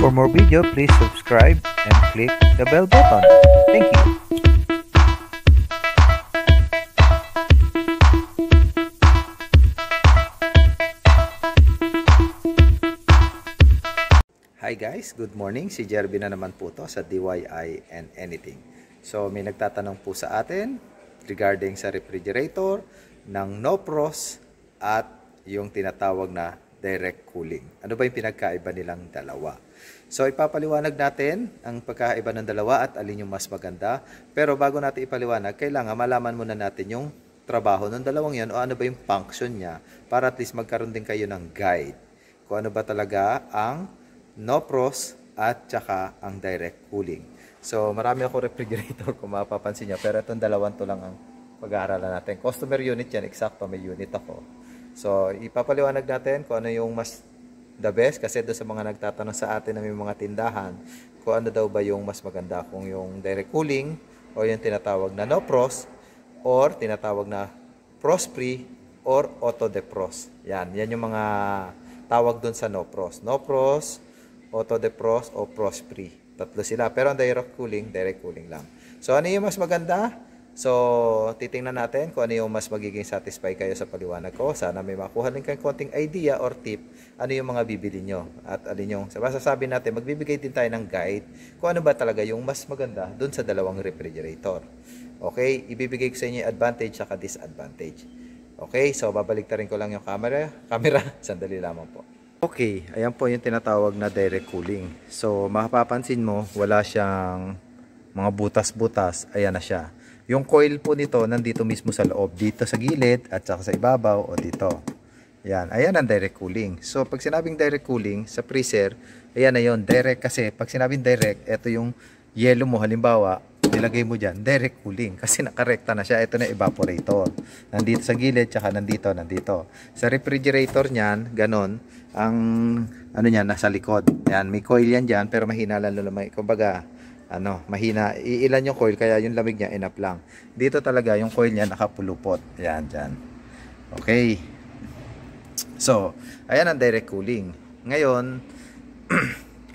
For more video, please subscribe and click the bell button. Thank you. Hi guys, good morning. Si Jerby na naman po to sa DIY and Anything. So may nagtatanong po sa atin regarding sa refrigerator ng no frost at yung tinatawag na direct cooling. Ano ba yung pinagkaiba nilang dalawa? So ipapaliwanag natin ang pagkakaiba ng dalawa at alin yung mas maganda. Pero bago natin ipaliwanag, kailangan malaman muna natin yung trabaho ng dalawang yan o ano ba yung function niya para at least magkaroon din kayo ng guide kung ano ba talaga ang no-pros at saka ang direct cooling. So marami akong refrigerator kung mapapansin niya pero itong dalawang to lang ang pag-aaralan natin. Customer unit yan, eksakto may unit ako. So ipapaliwanag natin kung ano yung mas the best kasi do sa mga nagtatanong sa atin na may mga tindahan kung ano daw ba yung mas maganda kung yung direct cooling o yung tinatawag na no pros or tinatawag na frost free or auto defrost. Yan, yan yung mga tawag doon sa no pros No pros auto defrost o frost free. Tatlo sila pero ang direct cooling, direct cooling lang. So ano yung mas maganda? So, titingnan natin kung ano yung mas magiging satisfy kayo sa paliwanag ko. Sana may makuha din kayong konting idea or tip ano yung mga bibili nyo. At alin yung, sabi natin, magbibigay din tayo ng guide kung ano ba talaga yung mas maganda dun sa dalawang refrigerator. Okay, ibibigay ko sa inyo advantage at disadvantage. Okay, so babaligtarin ko lang yung camera. Camera, sandali lamang po. Okay, ayan po yung tinatawag na direct cooling. So, mapapansin mo, wala siyang mga butas-butas. Ayan na siya yung coil po nito nandito mismo sa loob, dito sa gilid at saka sa ibabaw o dito. Yan, ayan ang direct cooling. So pag sinabing direct cooling sa freezer, ayan na 'yon, direct kasi pag sinabing direct, ito yung yellow mo halimbawa, nilagay mo diyan, direct cooling kasi nakarekta na siya. Ito na evaporator. Nandito sa gilid tsaka nandito, nandito. Sa refrigerator niyan, ganun, ang ano niyan nasa likod. Ayan, may coil yan diyan pero mahina lang naman. Kumbaga, ano, mahina. Iilan yung coil kaya yung lamig niya enough lang. Dito talaga yung coil niya nakapulupot. Ayan, dyan. Okay. So, ayan ang direct cooling. Ngayon,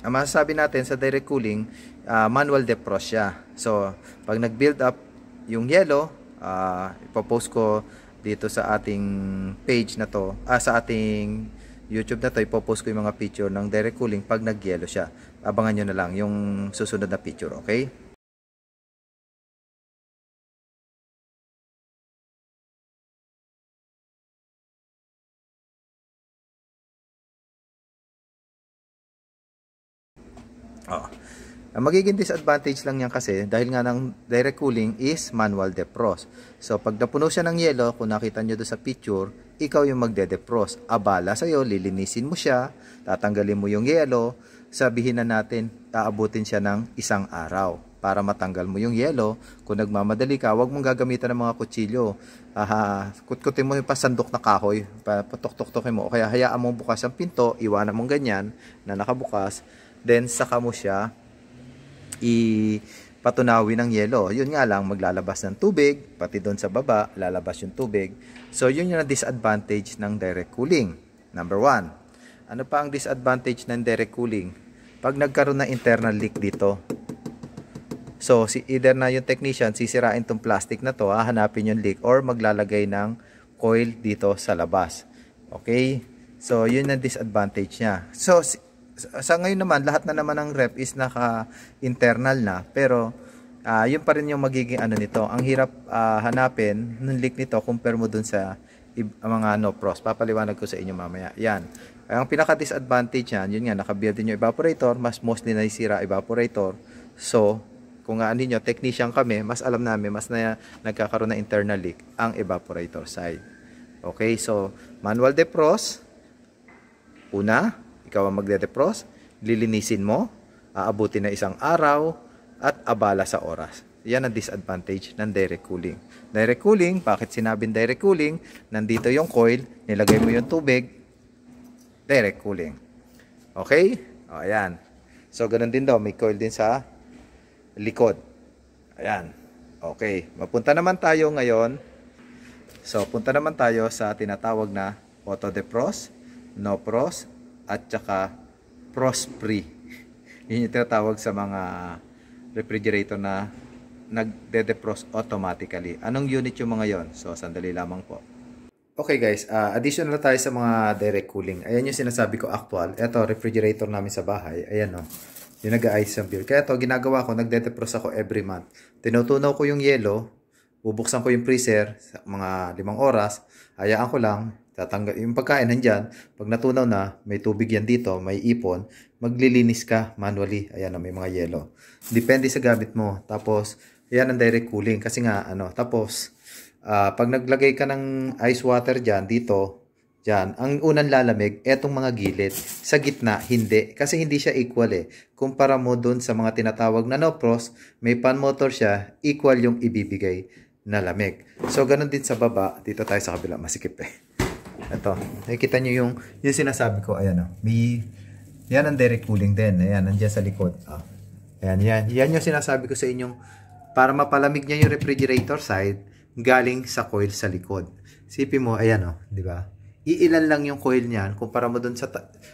ang masasabi natin sa direct cooling, uh, manual defrost siya. So, pag nag-build up yung yellow, uh, ah, ipopost ko dito sa ating page na to, ah, sa ating YouTube na to, ipopost ko yung mga picture ng direct cooling pag nagyelo siya. Abangan nyo na lang yung susunod na picture, okay? Oh. Ang magiging disadvantage lang niyan kasi dahil nga ng direct cooling is manual defrost. So pag napuno siya ng yelo, kung nakita niyo do sa picture, ikaw yung magde depros Abala sa'yo, lilinisin mo siya, tatanggalin mo yung yelo, sabihin na natin, aabutin siya ng isang araw para matanggal mo yung yelo. Kung nagmamadali ka, huwag mong gagamitan ng mga kutsilyo. Aha, kutkutin mo yung pasandok na kahoy, patok tok mo. O kaya hayaan mong bukas ang pinto, iwanan mong ganyan na nakabukas. Then, saka mo siya i patunawin ng yelo. Yun nga lang, maglalabas ng tubig, pati doon sa baba, lalabas yung tubig. So, yun yung disadvantage ng direct cooling. Number one, ano pa ang disadvantage ng direct cooling? Pag nagkaroon ng internal leak dito, So, si either na yung technician, sisirain tong plastic na to, hahanapin yung leak, or maglalagay ng coil dito sa labas. Okay? So, yun ang disadvantage niya. So, sa ngayon naman, lahat na naman ng rep is naka-internal na. Pero, uh, yun pa rin yung magiging ano nito. Ang hirap uh, hanapin ng leak nito compare mo dun sa mga no pros. Papaliwanag ko sa inyo mamaya. Yan. Ang pinaka-disadvantage yan, yun nga, naka build din yung evaporator. Mas mostly nasira evaporator. So, kung ano ninyo, technician kami, mas alam namin, mas na, nagkakaroon ng na internal leak ang evaporator side. Okay, so, manual defrost. Una, ikaw ang magde-defrost, lilinisin mo, aabuti na isang araw, at abala sa oras. Yan ang disadvantage ng direct cooling. Direct cooling, bakit sinabing direct cooling? Nandito yung coil, nilagay mo yung tubig, direct cooling. Okay? O, ayan. So, ganun din daw. May coil din sa likod. Ayan. Okay. Mapunta naman tayo ngayon. So, punta naman tayo sa tinatawag na auto depros no pros at saka Prospri. Yun yung tinatawag sa mga refrigerator na nagde-defrost automatically. Anong unit yung mga yon? So, sandali lamang po. Okay guys, uh, additional tayo sa mga direct cooling. Ayan yung sinasabi ko actual. Ito, refrigerator namin sa bahay. Ayan o. Oh, yung nag-ice ang Kaya ito, ginagawa ko, nagde-defrost ako every month. Tinutunaw ko yung yelo, bubuksan ko yung freezer, sa mga limang oras, hayaan ko lang, tatanggal yung pagkain nandyan, pag natunaw na, may tubig yan dito, may ipon, maglilinis ka manually. Ayan na, may mga yelo. Depende sa gamit mo. Tapos, ayan ang direct cooling. Kasi nga, ano, tapos, uh, pag naglagay ka ng ice water dyan, dito, dyan, ang unang lalamig, etong mga gilid. Sa gitna, hindi. Kasi hindi siya equal eh. Kumpara mo dun sa mga tinatawag na no-pros, may pan motor siya, equal yung ibibigay na lamig. So, ganun din sa baba. Dito tayo sa kabila, masikip eh. Ito. Nakikita nyo yung, yung sinasabi ko. Ayan o. Oh. May, yan ang direct cooling din. Ayan, nandiyan sa likod. Oh. Ayan, yan. Yan yung sinasabi ko sa inyong para mapalamig niya yung refrigerator side galing sa coil sa likod. Sipin mo, ayan o. Oh, di ba? iilan lang yung coil niyan kumpara mo doon sa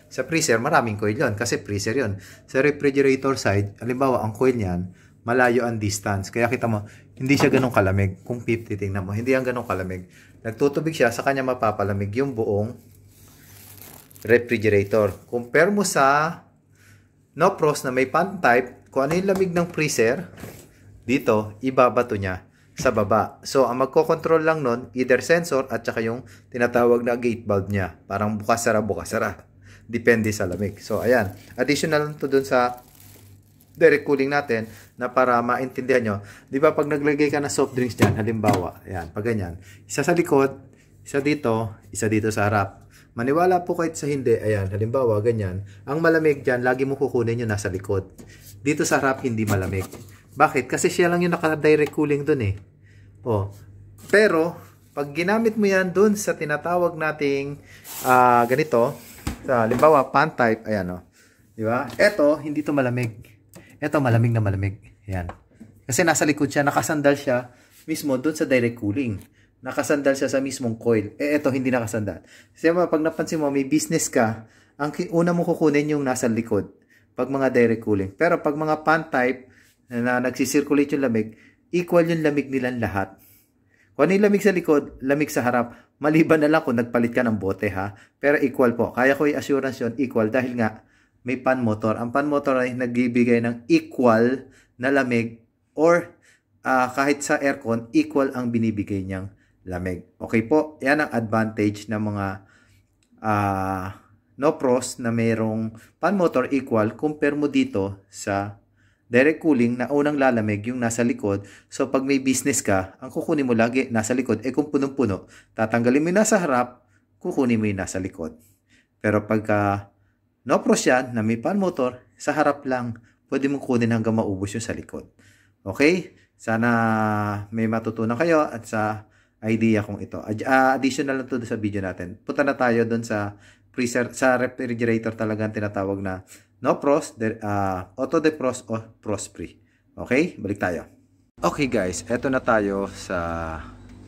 sa freezer maraming coil yon kasi freezer yon sa refrigerator side halimbawa ang coil niyan malayo ang distance kaya kita mo hindi siya ganun kalamig kung 50 tingnan mo hindi yan ganun kalamig nagtutubig siya, sa kanya mapapalamig yung buong refrigerator. Compare mo sa no pros na may pan type, kung ano yung lamig ng freezer, dito, ibabato niya sa baba. So, ang magkocontrol lang nun, either sensor at saka yung tinatawag na gate valve niya. Parang bukas-sara, bukas-sara. Depende sa lamig. So, ayan. Additional to dun sa direct cooling natin, na para maintindihan nyo. Di ba pag naglagay ka ng soft drinks dyan, halimbawa, yan, pag ganyan, isa sa likod, isa dito, isa dito sa harap. Maniwala po kahit sa hindi, ayan, halimbawa, ganyan. Ang malamig dyan, lagi mo kukunin yung nasa likod. Dito sa harap, hindi malamig. Bakit? Kasi siya lang yung naka-direct cooling dun eh. Oh. Pero, pag ginamit mo yan dun sa tinatawag nating uh, ganito, sa, halimbawa, pan type, ayan o. Oh. Diba? Di Ito, hindi to malamig. Ito, malamig na malamig. Ayan. Kasi nasa likod siya, nakasandal siya mismo doon sa direct cooling. Nakasandal siya sa mismong coil. Eh, eto, hindi nakasandal. Kasi pag napansin mo, may business ka, ang una mo kukunin yung nasa likod pag mga direct cooling. Pero pag mga pan type na nagsisirculate yung lamig, equal yung lamig nilang lahat. Kung ano yung lamig sa likod, lamig sa harap, maliban na lang kung nagpalit ka ng bote ha. Pero equal po. Kaya ko i assurance yun, equal. Dahil nga, may pan motor. Ang pan motor ay nagbibigay ng equal na lamig or uh, kahit sa aircon, equal ang binibigay niyang lamig. Okay po, yan ang advantage ng mga uh, no pros na mayroong pan motor equal compare mo dito sa direct cooling na unang lalamig yung nasa likod. So pag may business ka, ang kukunin mo lagi nasa likod. Eh kung punong-puno, tatanggalin mo yung nasa harap, kukunin mo yung nasa likod. Pero pagka no pros yan na may pan motor, sa harap lang pwede mong kunin hanggang maubos yung sa likod. Okay? Sana may matutunan kayo at sa idea kong ito. Ad uh, additional na to sa video natin. Punta na tayo doon sa freezer, sa refrigerator talaga tinatawag na no frost, de, uh, auto defrost o free. Okay? Balik tayo. Okay guys, eto na tayo sa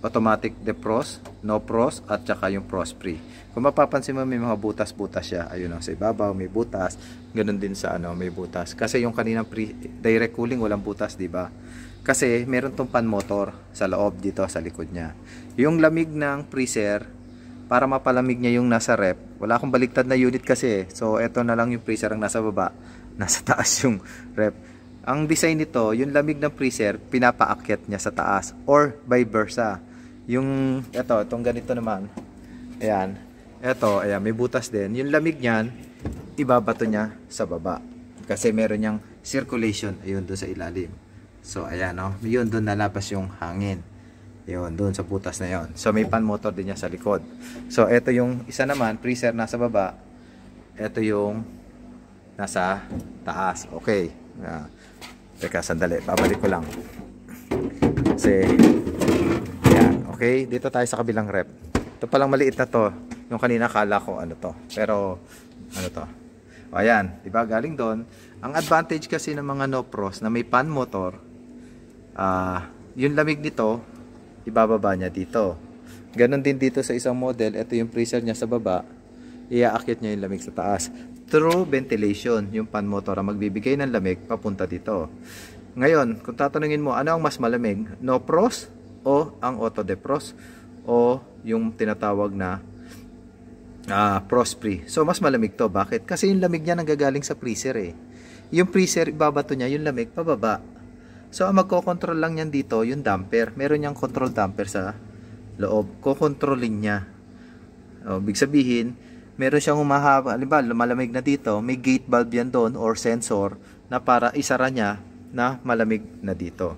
automatic defrost, no frost, at saka yung frost free. Kung mapapansin mo, may mga butas-butas siya. Ayun o, sa ibabaw, may butas. Ganun din sa ano, may butas. Kasi yung kaninang pre, direct cooling, walang butas, di ba? Kasi meron tong pan motor sa loob dito, sa likod niya. Yung lamig ng freezer, para mapalamig niya yung nasa rep. Wala akong baliktad na unit kasi. Eh. So, eto na lang yung freezer ang nasa baba. Nasa taas yung rep. Ang design nito, yung lamig ng freezer, pinapaakyat niya sa taas. Or by versa. Yung, eto, itong ganito naman. Ayan. Eto, ayan, may butas din. Yung lamig niyan, ibabato niya sa baba. Kasi meron niyang circulation, ayun doon sa ilalim. So, ayan, no? Oh. Yun, doon nalabas yung hangin. Yun, doon sa butas na yon. So, may pan motor din niya sa likod. So, eto yung isa naman, freezer nasa baba. Eto yung nasa taas. Okay. Uh, teka, sandali. babalik ko lang. Kasi Okay, dito tayo sa kabilang rep. Ito palang maliit na to. Yung kanina kala ko ano to. Pero ano to. O ayan, di ba galing doon. Ang advantage kasi ng mga no Nopros na may pan motor, ah, uh, yung lamig nito, ibababa niya dito. Ganon din dito sa isang model, ito yung freezer niya sa baba, iaakit niya yung lamig sa taas. Through ventilation, yung pan motor ang magbibigay ng lamig papunta dito. Ngayon, kung tatanungin mo, ano ang mas malamig? No Nopros o ang autodepros o yung tinatawag na uh, ah, prospre. So, mas malamig to. Bakit? Kasi yung lamig niya nanggagaling sa freezer eh. Yung freezer, ibabato niya, yung lamig, pababa. So, ang magko-control lang niyan dito, yung damper. Meron niyang control damper sa loob. Kokontrolin niya. O, big sabihin, meron siyang humahaba. Halimbawa, malamig na dito, may gate valve yan doon or sensor na para isara niya na malamig na dito.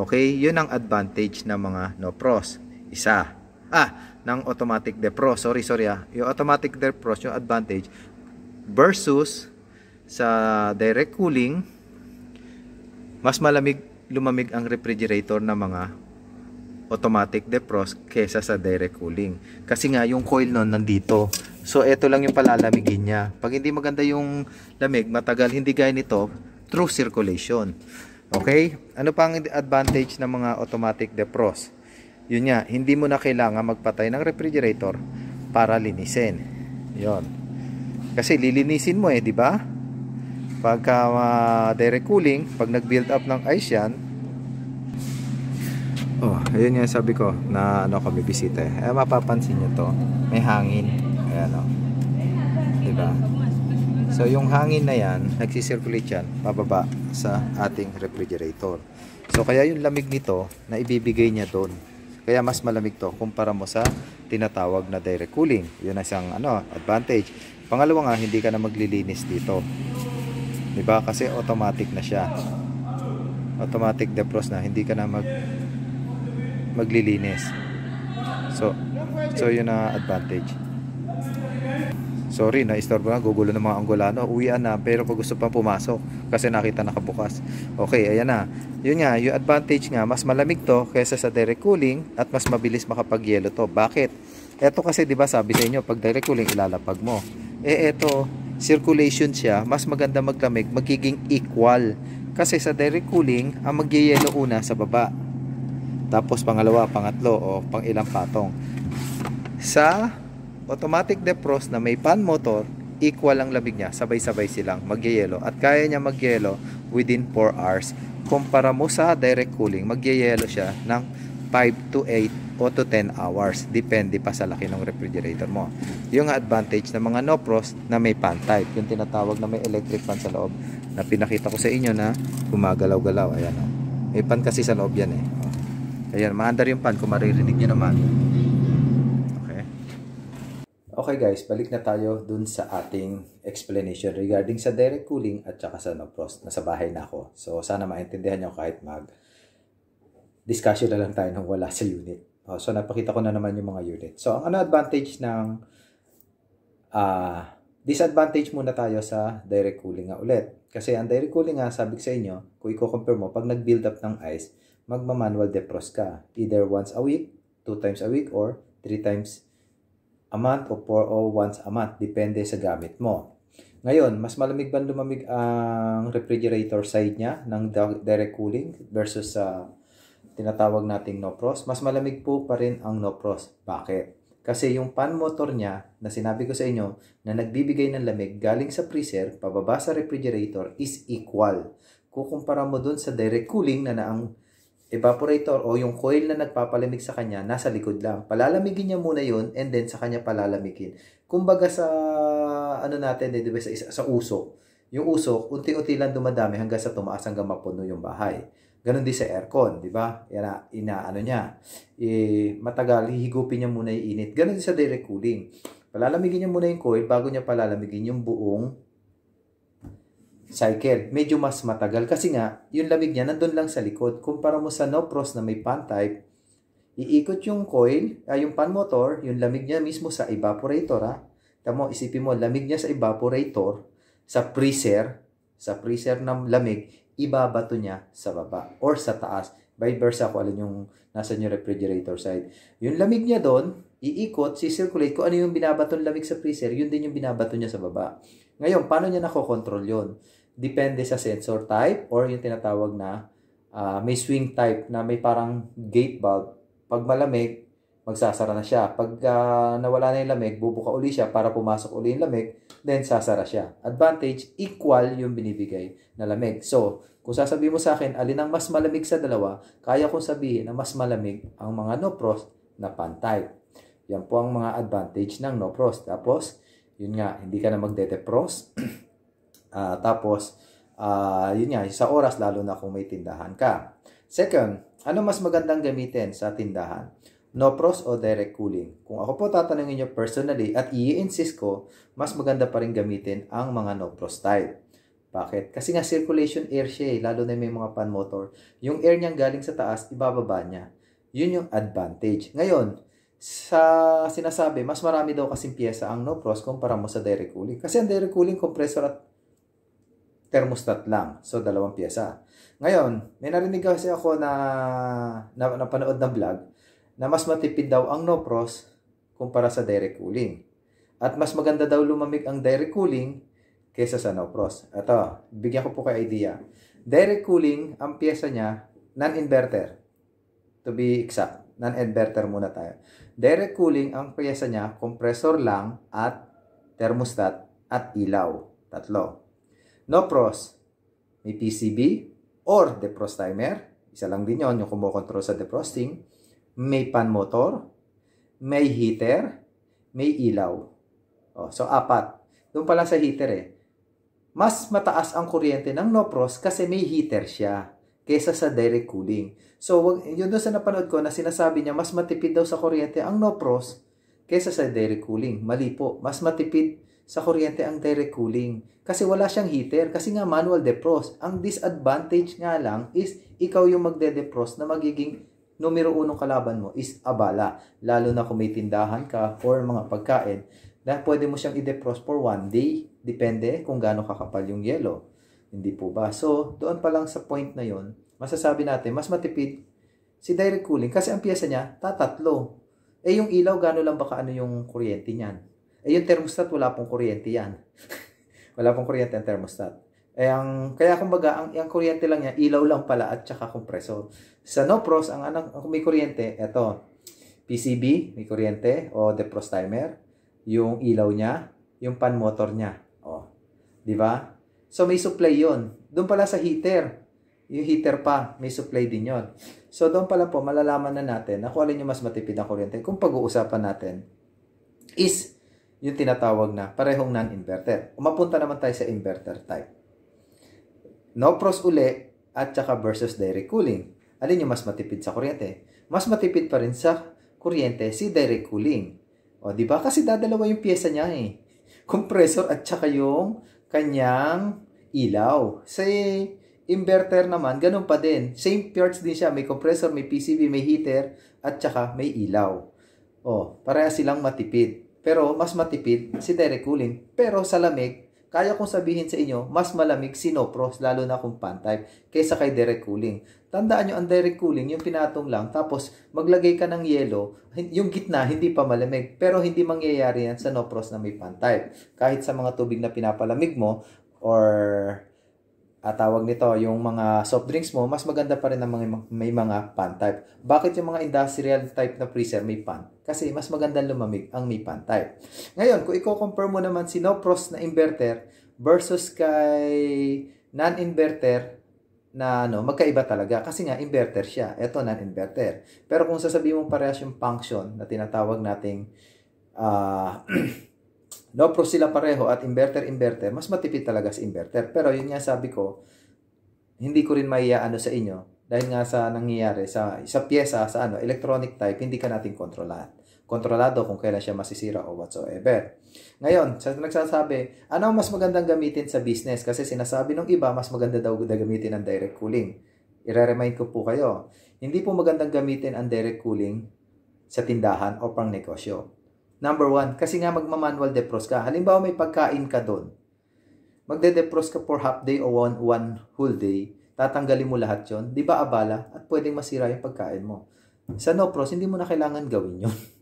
Okay, yun ang advantage ng mga no-pros. Isa. Ah, ng automatic defrost. Sorry, sorry ah. Yung automatic defrost, yung advantage versus sa direct cooling, mas malamig lumamig ang refrigerator ng mga automatic defrost kesa sa direct cooling. Kasi nga yung coil nun nandito. So ito lang yung palalamigin niya. Pag hindi maganda yung lamig, matagal hindi gaya nito, true circulation. Okay? Ano pang advantage ng mga automatic defrost? Yun nga, hindi mo na kailangan magpatay ng refrigerator para linisin. Yon. Kasi lilinisin mo eh, di ba? Pagka uh, direct cooling, pag nag-build up ng ice yan, Oh, ayun nga sabi ko na ano kami bisita. Eh, eh mapapansin niyo to, may hangin. Ayan oh. 'Di ba? So yung hangin na yan, nagsisirculate yan pababa sa ating refrigerator. So kaya yung lamig nito na ibibigay niya doon. Kaya mas malamig to kumpara mo sa tinatawag na direct cooling. Yun ang isang ano, advantage. Pangalawa nga, hindi ka na maglilinis dito. 'Di ba? Kasi automatic na siya. Automatic defrost na, hindi ka na mag maglilinis. So, so yun na advantage. Sorry, na-istorbo na. Gugulo ng mga Angolano. Uwian na, pero pag gusto pang pumasok kasi nakita nakabukas. Okay, ayan na. Yun nga, yung advantage nga, mas malamig to kaysa sa direct cooling at mas mabilis makapag-yelo to. Bakit? Eto kasi 'di ba sabi sa inyo, pag direct cooling ilalapag mo. Eh eto, circulation siya, mas maganda maglamig, magiging equal. Kasi sa direct cooling, ang magyeyelo una sa baba. Tapos pangalawa, pangatlo o pang ilang patong. Sa automatic defrost na may pan motor, equal lang labig niya, sabay-sabay silang magyayelo at kaya niya magyelo within 4 hours. Kumpara mo sa direct cooling, magyayelo siya ng 5 to 8 o to 10 hours, depende pa sa laki ng refrigerator mo. Yung advantage ng mga no-frost na may pan type, yung tinatawag na may electric fan sa loob, na pinakita ko sa inyo na gumagalaw-galaw, ayan o. Oh. May pan kasi sa loob yan eh. Ayan, maandar yung pan kung maririnig niyo naman. Okay guys, balik na tayo dun sa ating explanation regarding sa direct cooling at saka sa no frost. na sa bahay na ako. So sana maintindihan nyo kahit mag discussion na lang tayo nung wala sa unit. Oh, so napakita ko na naman yung mga unit. So ang ano advantage ng uh, disadvantage muna tayo sa direct cooling nga ulit. Kasi ang direct cooling nga, sabi sa inyo, kung i confirm mo, pag nag-build up ng ice, magma-manual defrost ka. Either once a week, two times a week, or three times a month o 4 o once a month. Depende sa gamit mo. Ngayon, mas malamig ba lumamig ang refrigerator side niya ng direct cooling versus sa uh, tinatawag nating no frost? Mas malamig po pa rin ang no frost. Bakit? Kasi yung fan motor niya na sinabi ko sa inyo na nagbibigay ng lamig galing sa freezer pababa sa refrigerator is equal. Kukumpara mo dun sa direct cooling na naang evaporator o yung coil na nagpapalamig sa kanya nasa likod lang. Palalamigin niya muna yon and then sa kanya palalamigin. Kumbaga sa ano natin, eh, di ba, sa, sa usok. Yung usok, unti-unti lang dumadami hanggang sa tumaas hanggang mapuno yung bahay. Ganon din sa aircon, di ba? Ina, ina ano niya. Eh, matagal, hihigupin niya muna yung init. Ganon din sa direct cooling. Palalamigin niya muna yung coil bago niya palalamigin yung buong cycle. Medyo mas matagal kasi nga, yung lamig niya nandun lang sa likod. Kumpara mo sa no-pros na may pan type, iikot yung coil, uh, yung pan motor, yung lamig niya mismo sa evaporator. Ha? Ah. Tamo, isipin mo, lamig niya sa evaporator, sa freezer, sa freezer ng lamig, ibabato niya sa baba or sa taas. By versa ko alin yung nasa yung refrigerator side. Yung lamig niya doon, iikot, sisirculate ko ano yung binabato ng lamig sa freezer, yun din yung binabato niya sa baba. Ngayon, paano niya nako-control 'yon? depende sa sensor type or yung tinatawag na uh, may swing type na may parang gate valve. Pag malamig, magsasara na siya. Pag uh, nawala na yung lamig, bubuka uli siya para pumasok uli yung lamig, then sasara siya. Advantage, equal yung binibigay na lamig. So, kung sasabihin mo sa akin, alin ang mas malamig sa dalawa, kaya kong sabihin na mas malamig ang mga no-frost na pan-type. Yan po ang mga advantage ng no-frost. Tapos, yun nga, hindi ka na magdete-frost. Uh, tapos, uh, yun nga, sa oras lalo na kung may tindahan ka. Second, ano mas magandang gamitin sa tindahan? No pros o direct cooling? Kung ako po tatanungin nyo personally at i-insist ko, mas maganda pa rin gamitin ang mga no pros type. Bakit? Kasi nga circulation air siya eh, lalo na may mga pan motor. Yung air niyang galing sa taas, ibababa niya. Yun yung advantage. Ngayon, sa sinasabi, mas marami daw kasing piyesa ang no pros kumpara mo sa direct cooling. Kasi ang direct cooling compressor at thermostat lang. So, dalawang pyesa. Ngayon, may narinig kasi ako na, na napanood na vlog na mas matipid daw ang no-pros kumpara sa direct cooling. At mas maganda daw lumamig ang direct cooling kaysa sa no-pros. Ito, bigyan ko po kay idea. Direct cooling, ang pyesa niya, non-inverter. To be exact, non-inverter muna tayo. Direct cooling, ang pyesa niya, compressor lang at thermostat at ilaw. Tatlo no pros, may PCB or defrost timer, isa lang din yon yung kumokontrol sa defrosting, may pan motor, may heater, may ilaw. Oh, so apat. Doon pala sa heater eh. Mas mataas ang kuryente ng no pros kasi may heater siya kaysa sa direct cooling. So, yun doon sa napanood ko na sinasabi niya mas matipid daw sa kuryente ang no pros kaysa sa direct cooling. Mali po. Mas matipid sa kuryente ang direct cooling. Kasi wala siyang heater, kasi nga manual defrost. Ang disadvantage nga lang is ikaw yung magde-defrost na magiging numero unong kalaban mo is abala. Lalo na kung may tindahan ka for mga pagkain na pwede mo siyang i-defrost for one day. Depende kung gaano kakapal yung yelo. Hindi po ba? So, doon pa lang sa point na yon, masasabi natin, mas matipid si direct cooling kasi ang piyesa niya, tatatlo. Eh, yung ilaw, gano'n lang baka ano yung kuryente niyan. Eh, yung thermostat, wala pong kuryente yan. wala pong kuryente ang thermostat. Eh, ang, kaya kumbaga, ang, ang kuryente lang niya, ilaw lang pala at saka compressor. Sa no-pros, ang, anak, ang may kuryente, eto, PCB, may kuryente, o defrost timer, yung ilaw niya, yung pan motor niya. O, di ba? So, may supply yon Doon pala sa heater, yung heater pa, may supply din yon So, doon pala po, malalaman na natin na kung alin yung mas matipid ang kuryente. Kung pag-uusapan natin is yung tinatawag na parehong non-inverter. Umapunta naman tayo sa inverter type. No pros uli at saka versus direct cooling. Alin yung mas matipid sa kuryente? Mas matipid pa rin sa kuryente si direct cooling. O, di ba? Kasi dadalawa yung pyesa niya eh. Compressor at saka yung kanyang ilaw. Sa inverter naman, ganun pa din. Same parts din siya. May compressor, may PCB, may heater, at saka may ilaw. O, pareha silang matipid. Pero mas matipid si direct cooling. Pero sa lamig, kaya kong sabihin sa inyo, mas malamig si Nopros, lalo na kung pan type, kaysa kay direct cooling. Tandaan nyo, ang direct cooling, yung pinatong lang, tapos maglagay ka ng yelo, yung gitna, hindi pa malamig. Pero hindi mangyayari yan sa Nopros na may pan type. Kahit sa mga tubig na pinapalamig mo, or atawag ah, nito, yung mga soft drinks mo, mas maganda pa rin ang mga, may mga pan type. Bakit yung mga industrial type na freezer may pan? Kasi mas maganda lumamig ang may pantay. Ngayon, kung i confirm mo naman si no-pros na inverter versus kay non-inverter na ano, magkaiba talaga. Kasi nga, inverter siya. Ito, non-inverter. Pero kung sasabihin mo parehas yung function na tinatawag nating uh, no pros sila pareho at inverter-inverter, mas matipid talaga si inverter. Pero yun nga sabi ko, hindi ko rin maiyaano sa inyo dahil nga sa nangyayari sa sa pyesa sa ano electronic type hindi ka natin kontrolahan kontrolado kung kailan siya masisira o whatsoever. Ngayon, sa nagsasabi, ano mas magandang gamitin sa business? Kasi sinasabi ng iba, mas maganda daw gamitin ang direct cooling. Ire-remind ko po kayo, hindi po magandang gamitin ang direct cooling sa tindahan o pang negosyo. Number one, kasi nga magmamanual depros ka. Halimbawa may pagkain ka doon. magde depros ka for half day o one, one whole day. Tatanggalin mo lahat yon, Di ba abala? At pwedeng masira yung pagkain mo. Sa no pros, hindi mo na kailangan gawin yon.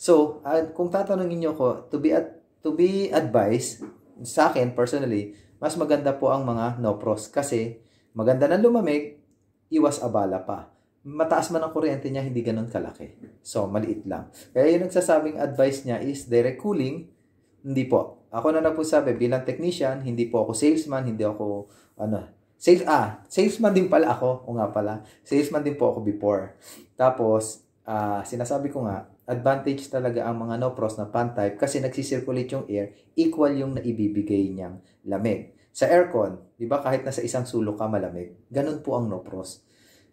So, uh, kung tatanungin niyo ko, to be at to be advice sa akin personally, mas maganda po ang mga no-pros kasi maganda ng lumamig, iwas abala pa. Mataas man ang kuryente niya, hindi ganoon kalaki. So, maliit lang. Kaya yung nagsasabing advice niya is direct cooling, hindi po. Ako na po nagsasabi bilang technician, hindi po ako salesman, hindi ako ano, sales ah, salesman din pala ako, o nga pala. Salesman din po ako before. Tapos, ah, sinasabi ko nga, advantage talaga ang mga no-frost na fan type kasi nagsisirculate yung air equal yung naibibigay niyang lamig. Sa aircon, di ba kahit nasa isang sulok ka malamig, ganun po ang no-frost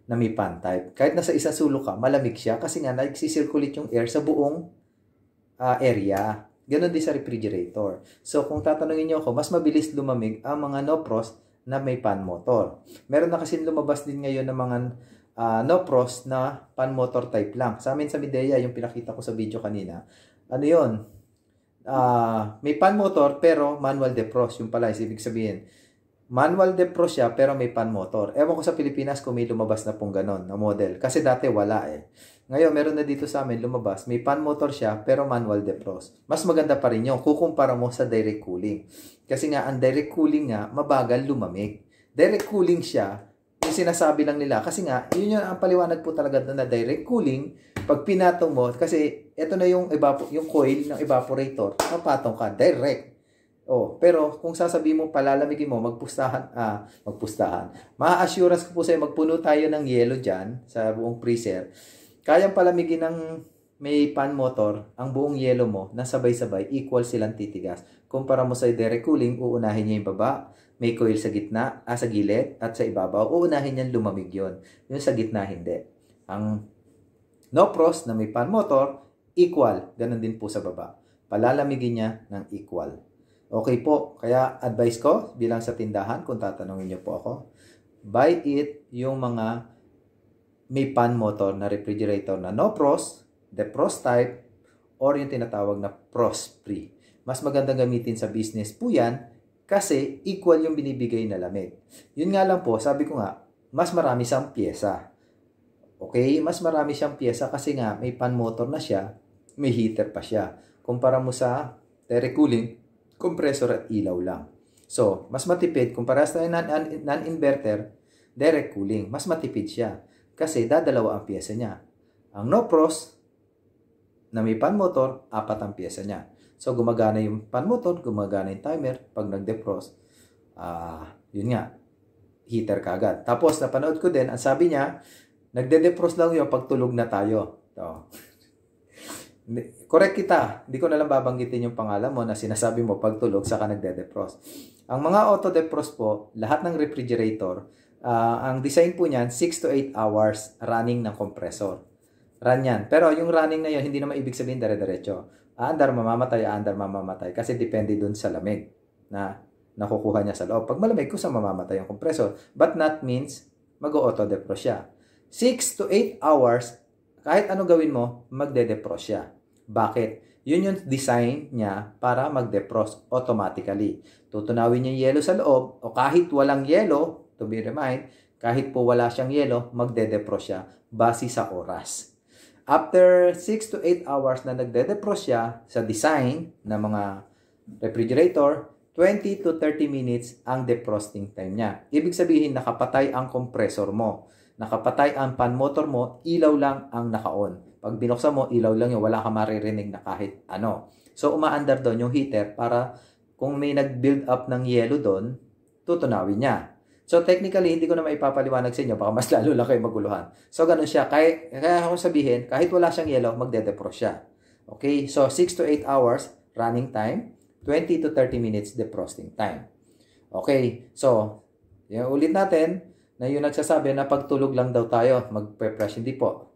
na may fan type. Kahit nasa isang sulok ka, malamig siya kasi nga nagsisirculate yung air sa buong uh, area. Ganun din sa refrigerator. So kung tatanungin niyo ako, mas mabilis lumamig ang mga no-frost na may fan motor. Meron na kasi lumabas din ngayon ng mga uh, no pros na pan-motor type lang. Sa amin sa Midea, yung pinakita ko sa video kanina, ano yun? Uh, may pan-motor pero manual depros Yung pala, ibig sabihin, manual depros siya pero may pan-motor. Ewan ko sa Pilipinas kung may lumabas na pong ganon na model. Kasi dati wala eh. Ngayon, meron na dito sa amin lumabas. May pan-motor siya pero manual depros Mas maganda pa rin yun kukumpara mo sa direct cooling. Kasi nga, ang direct cooling nga, mabagal lumamig. Direct cooling siya, yung sinasabi lang nila. Kasi nga, yun yung ang paliwanag po talaga na direct cooling. Pag pinatong mo, kasi ito na yung, evap- yung coil ng evaporator, mapatong ka, direct. Oh, pero kung sasabi mo palalamigin mo, magpustahan, ah, magpustahan. Ma-assurance ko po sa magpuno tayo ng yelo diyan sa buong freezer. Kayang palamigin ng may pan motor ang buong yelo mo na sabay-sabay equal silang titigas. Kumpara mo sa direct cooling, uunahin niya yung baba, may coil sa gitna, ah, sa gilid at sa ibabaw, uunahin yan lumamig yon. Yung sa gitna, hindi. Ang no frost na may pan motor, equal. ganun din po sa baba. Palalamigin niya ng equal. Okay po, kaya advice ko bilang sa tindahan, kung tatanungin niyo po ako, buy it yung mga may pan motor na refrigerator na no frost, the frost type, or yung tinatawag na frost free. Mas magandang gamitin sa business po yan kasi equal yung binibigay na lamig. Yun nga lang po, sabi ko nga, mas marami siyang pyesa. Okay, mas marami siyang pyesa kasi nga may pan motor na siya, may heater pa siya. Kumpara mo sa terecooling, compressor at ilaw lang. So, mas matipid kumpara sa non-inverter, direct cooling. Mas matipid siya kasi dadalawa ang pyesa niya. Ang no-pros na may pan motor, apat ang pyesa niya. So, gumagana yung fan motor, gumagana yung timer. Pag nag-defrost, uh, ah, yun nga, heater ka agad. Tapos, napanood ko din, ang sabi niya, nagde-defrost lang yun pag tulog na tayo. So, correct kita. Hindi ko nalang babanggitin yung pangalan mo na sinasabi mo pag tulog saka nagde-defrost. Ang mga auto-defrost po, lahat ng refrigerator, uh, ang design po niyan, 6 to 8 hours running ng compressor. Run yan. Pero yung running na yun, hindi naman ibig sabihin dire-diretso. Andar mamamatay, andar mamamatay kasi depende dun sa lamig na nakukuha niya sa loob. Pag malamig, kusa mamamatay ang compressor. But not means mag-auto-depro siya. 6 to 8 hours, kahit ano gawin mo, magde-depro siya. Bakit? Yun yung design niya para mag-defrost automatically. Tutunawin niya yung yelo sa loob o kahit walang yelo, to be remind, kahit po wala siyang yelo, magde-defrost siya base sa oras. After 6 to 8 hours na nagde-defrost siya sa design ng mga refrigerator, 20 to 30 minutes ang defrosting time niya. Ibig sabihin, nakapatay ang compressor mo. Nakapatay ang fan motor mo, ilaw lang ang naka-on. Pag binuksan mo, ilaw lang yun. Wala ka maririnig na kahit ano. So, umaandar doon yung heater para kung may nag-build up ng yelo doon, tutunawin niya. So technically, hindi ko na maipapaliwanag sa inyo, baka mas lalo lang kayo maguluhan. So ganun siya, kaya, kaya ako sabihin, kahit wala siyang yellow, magde-defrost siya. Okay, so 6 to 8 hours running time, 20 to 30 minutes defrosting time. Okay, so yan ulit natin na yung nagsasabi na pagtulog lang daw tayo, mag fresh hindi po.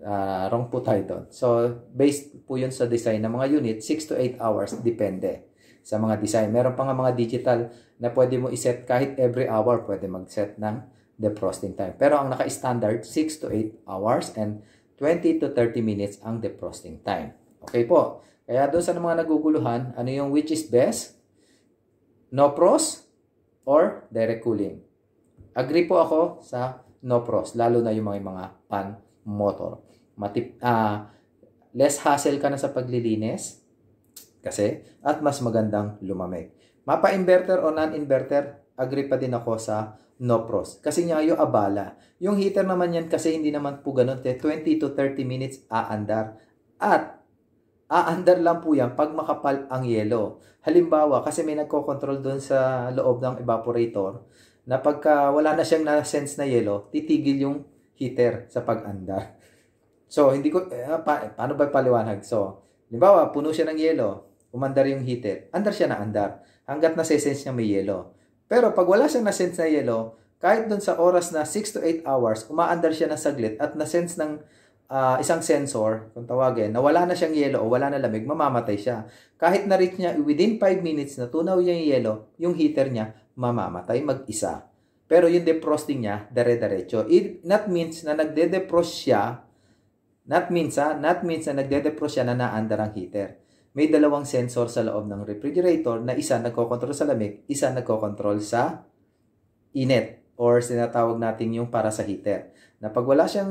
Uh, wrong po tayo doon. So, based po yun sa design ng mga unit, 6 to 8 hours, depende sa mga design. Meron pa nga mga digital na pwede mo iset kahit every hour pwede mag-set ng defrosting time. Pero ang naka-standard, 6 to 8 hours and 20 to 30 minutes ang defrosting time. Okay po. Kaya doon sa mga naguguluhan, ano yung which is best? No pros or direct cooling? Agree po ako sa no pros, lalo na yung mga, mga pan motor. Matip, uh, less hassle ka na sa paglilinis, kasi at mas magandang lumamig. Mapa inverter o non-inverter, agree pa din ako sa no pros. Kasi niya kayo abala. Yung heater naman yan kasi hindi naman po ganun. 20 to 30 minutes aandar. At aandar lang po yan pag makapal ang yelo. Halimbawa, kasi may nagko-control doon sa loob ng evaporator na pagka wala na siyang na-sense na yelo, titigil yung heater sa pag-andar. So, hindi ko, eh, pa, paano ba paliwanag? So, halimbawa, puno siya ng yelo, umandar yung heater, andar siya na andar hanggat nasa-sense niya may yelo. Pero pag wala siyang nasense na yelo, kahit doon sa oras na 6 to 8 hours, umaandar siya ng saglit at nasense ng uh, isang sensor, kung tawagin, na wala na siyang yelo o wala na lamig, mamamatay siya. Kahit na-reach niya within 5 minutes na tunaw niya yung yelo, yung heater niya mamamatay mag-isa. Pero yung defrosting niya, dare-darecho. It not means na nagde-defrost siya, not means ah, ha, not means na nagde-defrost siya na naandar ang heater may dalawang sensor sa loob ng refrigerator na isa nagkokontrol sa lamig, isa nagkokontrol sa init or sinatawag natin yung para sa heater. Na pag wala siyang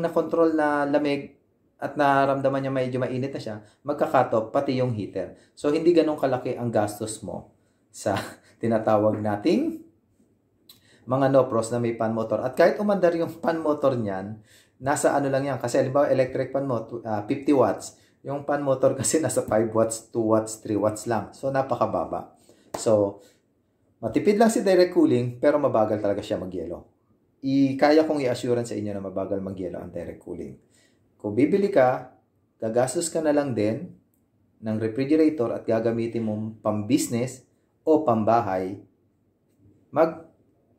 nakontrol na lamig at naramdaman niya medyo mainit na siya, magkakatop pati yung heater. So hindi ganun kalaki ang gastos mo sa tinatawag nating mga nopros na may pan motor. At kahit umandar yung pan motor niyan, nasa ano lang yan. Kasi halimbawa electric pan motor, uh, ah, 50 watts yung fan motor kasi nasa 5 watts, 2 watts, 3 watts lang. So, napakababa. So, matipid lang si direct cooling pero mabagal talaga siya magyelo. I kaya kong i-assurance sa inyo na mabagal magyelo ang direct cooling. Kung bibili ka, gagastos ka na lang din ng refrigerator at gagamitin mo pang-business o pambahay, mag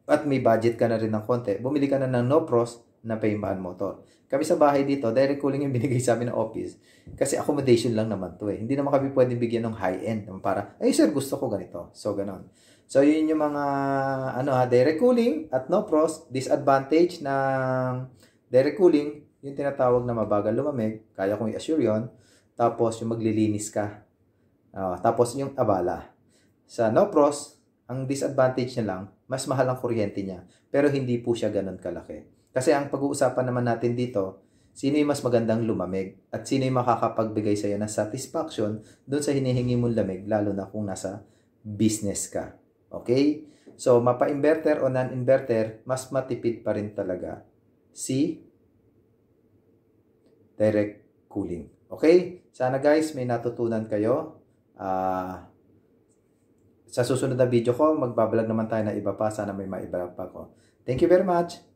at may budget ka na rin ng konti, bumili ka na ng no-pros na paimbahan motor. Kami sa bahay dito, direct cooling yung binigay sa amin ng office. Kasi accommodation lang naman to eh. Hindi naman kami pwedeng bigyan ng high-end. Para, ay sir, gusto ko ganito. So, ganon. So, yun yung mga, ano ha, direct cooling at no pros, Disadvantage ng direct cooling, yung tinatawag na mabagal lumamig. Kaya kong i-assure yun. Tapos, yung maglilinis ka. Uh, tapos, yung abala. Sa no pros, ang disadvantage niya lang, mas mahal ang kuryente niya. Pero hindi po siya ganun kalaki. Kasi ang pag-uusapan naman natin dito, sino yung mas magandang lumamig at sino yung makakapagbigay sa'yo ng satisfaction doon sa hinihingi mong lamig, lalo na kung nasa business ka. Okay? So, mapa-inverter o non-inverter, mas matipid pa rin talaga si direct cooling. Okay? Sana guys, may natutunan kayo. Uh, sa susunod na video ko, magbabalag naman tayo na iba pa. Sana may maibalag pa ko. Thank you very much.